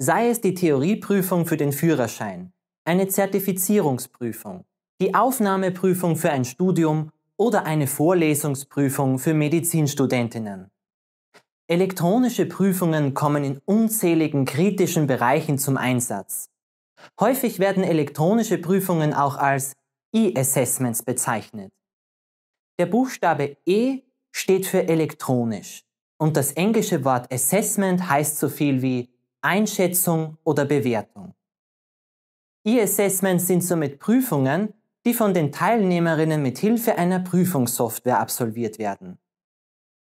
Sei es die Theorieprüfung für den Führerschein, eine Zertifizierungsprüfung, die Aufnahmeprüfung für ein Studium oder eine Vorlesungsprüfung für Medizinstudentinnen. Elektronische Prüfungen kommen in unzähligen kritischen Bereichen zum Einsatz. Häufig werden elektronische Prüfungen auch als E-Assessments bezeichnet. Der Buchstabe E steht für elektronisch und das englische Wort Assessment heißt so viel wie Einschätzung oder Bewertung. E-Assessments sind somit Prüfungen, die von den Teilnehmerinnen mit Hilfe einer Prüfungssoftware absolviert werden.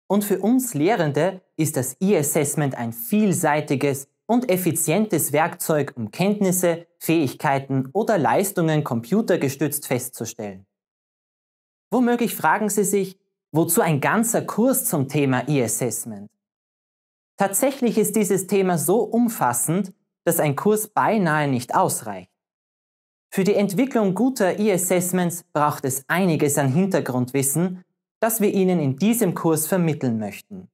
Und für uns Lehrende ist das E-Assessment ein vielseitiges und effizientes Werkzeug, um Kenntnisse, Fähigkeiten oder Leistungen computergestützt festzustellen. Womöglich fragen Sie sich, wozu ein ganzer Kurs zum Thema E-Assessment? Tatsächlich ist dieses Thema so umfassend, dass ein Kurs beinahe nicht ausreicht. Für die Entwicklung guter E-Assessments braucht es einiges an Hintergrundwissen, das wir Ihnen in diesem Kurs vermitteln möchten.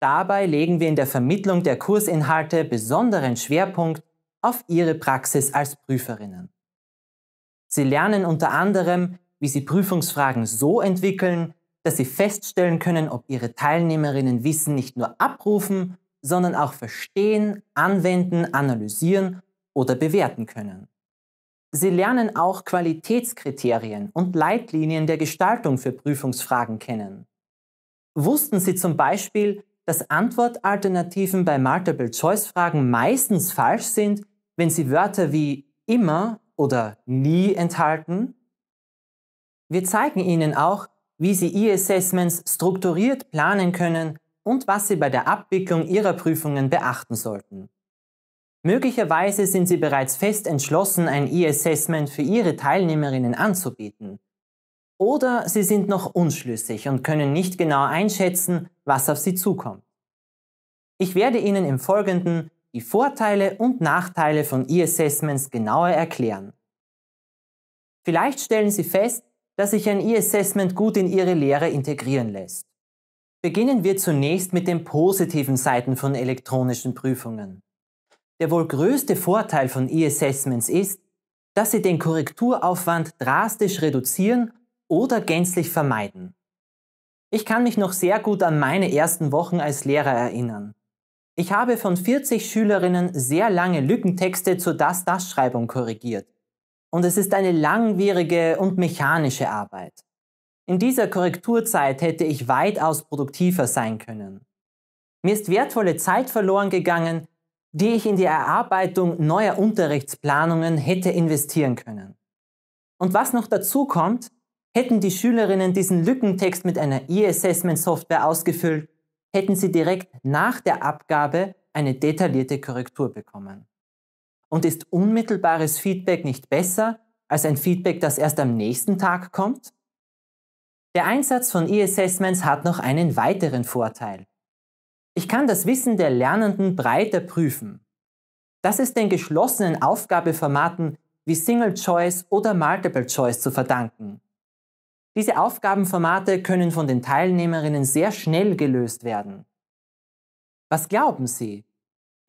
Dabei legen wir in der Vermittlung der Kursinhalte besonderen Schwerpunkt auf Ihre Praxis als Prüferinnen. Sie lernen unter anderem, wie Sie Prüfungsfragen so entwickeln, dass sie feststellen können, ob ihre Teilnehmerinnen Wissen nicht nur abrufen, sondern auch verstehen, anwenden, analysieren oder bewerten können. Sie lernen auch Qualitätskriterien und Leitlinien der Gestaltung für Prüfungsfragen kennen. Wussten Sie zum Beispiel, dass Antwortalternativen bei Multiple-Choice-Fragen meistens falsch sind, wenn sie Wörter wie immer oder nie enthalten? Wir zeigen Ihnen auch, wie Sie E-Assessments strukturiert planen können und was Sie bei der Abwicklung Ihrer Prüfungen beachten sollten. Möglicherweise sind Sie bereits fest entschlossen, ein E-Assessment für Ihre Teilnehmerinnen anzubieten. Oder Sie sind noch unschlüssig und können nicht genau einschätzen, was auf Sie zukommt. Ich werde Ihnen im Folgenden die Vorteile und Nachteile von E-Assessments genauer erklären. Vielleicht stellen Sie fest, dass sich ein E-Assessment gut in Ihre Lehre integrieren lässt. Beginnen wir zunächst mit den positiven Seiten von elektronischen Prüfungen. Der wohl größte Vorteil von E-Assessments ist, dass sie den Korrekturaufwand drastisch reduzieren oder gänzlich vermeiden. Ich kann mich noch sehr gut an meine ersten Wochen als Lehrer erinnern. Ich habe von 40 Schülerinnen sehr lange Lückentexte zur Das-Das-Schreibung korrigiert und es ist eine langwierige und mechanische Arbeit. In dieser Korrekturzeit hätte ich weitaus produktiver sein können. Mir ist wertvolle Zeit verloren gegangen, die ich in die Erarbeitung neuer Unterrichtsplanungen hätte investieren können. Und was noch dazu kommt, hätten die Schülerinnen diesen Lückentext mit einer E-Assessment-Software ausgefüllt, hätten sie direkt nach der Abgabe eine detaillierte Korrektur bekommen. Und ist unmittelbares Feedback nicht besser als ein Feedback, das erst am nächsten Tag kommt? Der Einsatz von E-Assessments hat noch einen weiteren Vorteil. Ich kann das Wissen der Lernenden breiter prüfen. Das ist den geschlossenen Aufgabeformaten wie Single Choice oder Multiple Choice zu verdanken. Diese Aufgabenformate können von den Teilnehmerinnen sehr schnell gelöst werden. Was glauben Sie?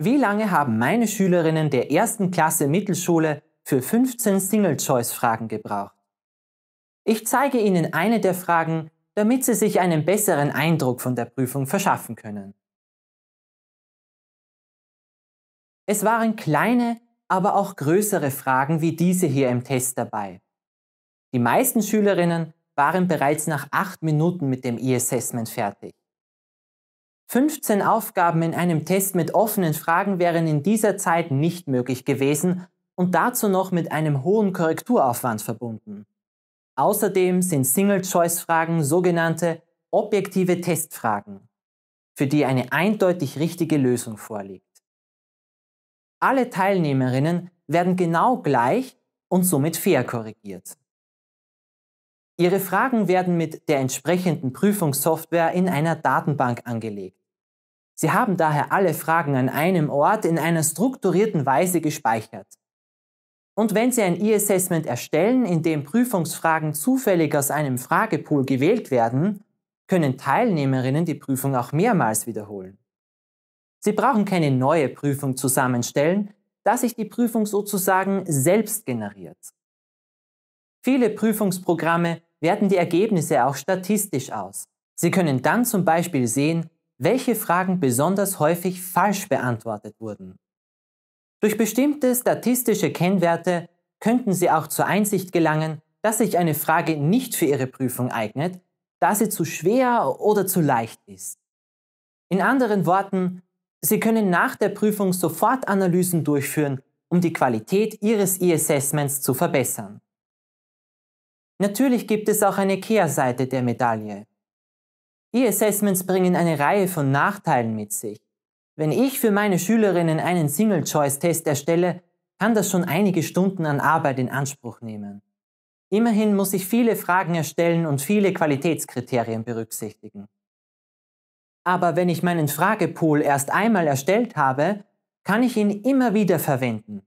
Wie lange haben meine Schülerinnen der ersten Klasse Mittelschule für 15 Single-Choice-Fragen gebraucht? Ich zeige Ihnen eine der Fragen, damit Sie sich einen besseren Eindruck von der Prüfung verschaffen können. Es waren kleine, aber auch größere Fragen wie diese hier im Test dabei. Die meisten Schülerinnen waren bereits nach acht Minuten mit dem E-Assessment fertig. 15 Aufgaben in einem Test mit offenen Fragen wären in dieser Zeit nicht möglich gewesen und dazu noch mit einem hohen Korrekturaufwand verbunden. Außerdem sind Single-Choice-Fragen sogenannte objektive Testfragen, für die eine eindeutig richtige Lösung vorliegt. Alle Teilnehmerinnen werden genau gleich und somit fair korrigiert. Ihre Fragen werden mit der entsprechenden Prüfungssoftware in einer Datenbank angelegt. Sie haben daher alle Fragen an einem Ort in einer strukturierten Weise gespeichert. Und wenn Sie ein E-Assessment erstellen, in dem Prüfungsfragen zufällig aus einem Fragepool gewählt werden, können Teilnehmerinnen die Prüfung auch mehrmals wiederholen. Sie brauchen keine neue Prüfung zusammenstellen, da sich die Prüfung sozusagen selbst generiert. Viele Prüfungsprogramme werten die Ergebnisse auch statistisch aus. Sie können dann zum Beispiel sehen, welche Fragen besonders häufig falsch beantwortet wurden. Durch bestimmte statistische Kennwerte könnten Sie auch zur Einsicht gelangen, dass sich eine Frage nicht für Ihre Prüfung eignet, da sie zu schwer oder zu leicht ist. In anderen Worten, Sie können nach der Prüfung sofort Analysen durchführen, um die Qualität Ihres E-Assessments zu verbessern. Natürlich gibt es auch eine Kehrseite der Medaille. E-Assessments bringen eine Reihe von Nachteilen mit sich. Wenn ich für meine Schülerinnen einen Single-Choice-Test erstelle, kann das schon einige Stunden an Arbeit in Anspruch nehmen. Immerhin muss ich viele Fragen erstellen und viele Qualitätskriterien berücksichtigen. Aber wenn ich meinen Fragepool erst einmal erstellt habe, kann ich ihn immer wieder verwenden.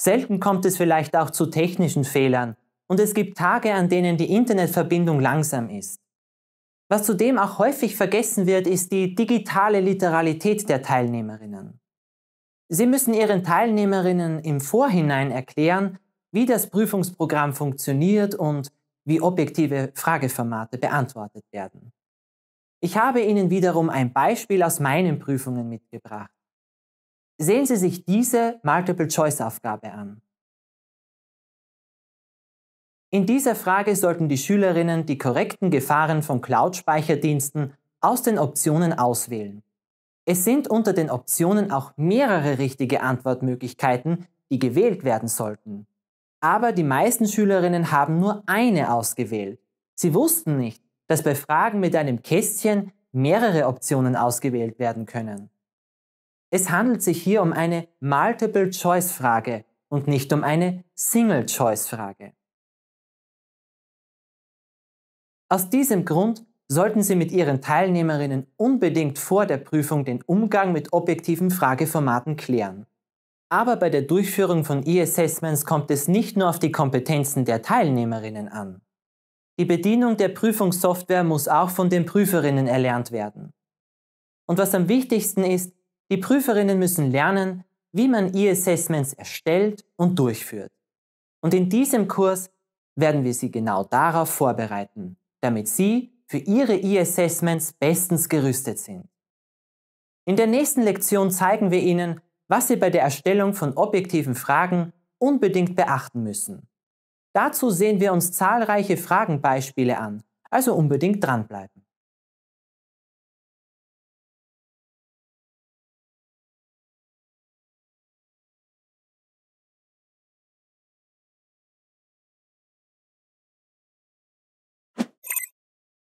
Selten kommt es vielleicht auch zu technischen Fehlern und es gibt Tage, an denen die Internetverbindung langsam ist. Was zudem auch häufig vergessen wird, ist die digitale Literalität der Teilnehmerinnen. Sie müssen ihren Teilnehmerinnen im Vorhinein erklären, wie das Prüfungsprogramm funktioniert und wie objektive Frageformate beantwortet werden. Ich habe Ihnen wiederum ein Beispiel aus meinen Prüfungen mitgebracht. Sehen Sie sich diese Multiple-Choice-Aufgabe an. In dieser Frage sollten die Schülerinnen die korrekten Gefahren von Cloud-Speicherdiensten aus den Optionen auswählen. Es sind unter den Optionen auch mehrere richtige Antwortmöglichkeiten, die gewählt werden sollten. Aber die meisten Schülerinnen haben nur eine ausgewählt. Sie wussten nicht, dass bei Fragen mit einem Kästchen mehrere Optionen ausgewählt werden können. Es handelt sich hier um eine Multiple-Choice-Frage und nicht um eine Single-Choice-Frage. Aus diesem Grund sollten Sie mit Ihren Teilnehmerinnen unbedingt vor der Prüfung den Umgang mit objektiven Frageformaten klären. Aber bei der Durchführung von E-Assessments kommt es nicht nur auf die Kompetenzen der Teilnehmerinnen an. Die Bedienung der Prüfungssoftware muss auch von den Prüferinnen erlernt werden. Und was am wichtigsten ist, die Prüferinnen müssen lernen, wie man E-Assessments erstellt und durchführt. Und in diesem Kurs werden wir Sie genau darauf vorbereiten damit Sie für Ihre E-Assessments bestens gerüstet sind. In der nächsten Lektion zeigen wir Ihnen, was Sie bei der Erstellung von objektiven Fragen unbedingt beachten müssen. Dazu sehen wir uns zahlreiche Fragenbeispiele an, also unbedingt dranbleiben.